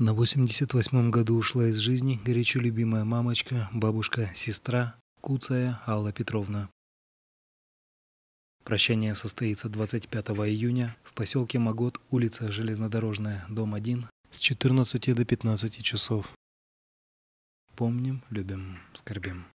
На 88-м году ушла из жизни горячо любимая мамочка, бабушка, сестра Куцая Алла Петровна. Прощание состоится 25 июня в поселке Магот, улица Железнодорожная, дом 1, с 14 до 15 часов. Помним, любим, скорбим.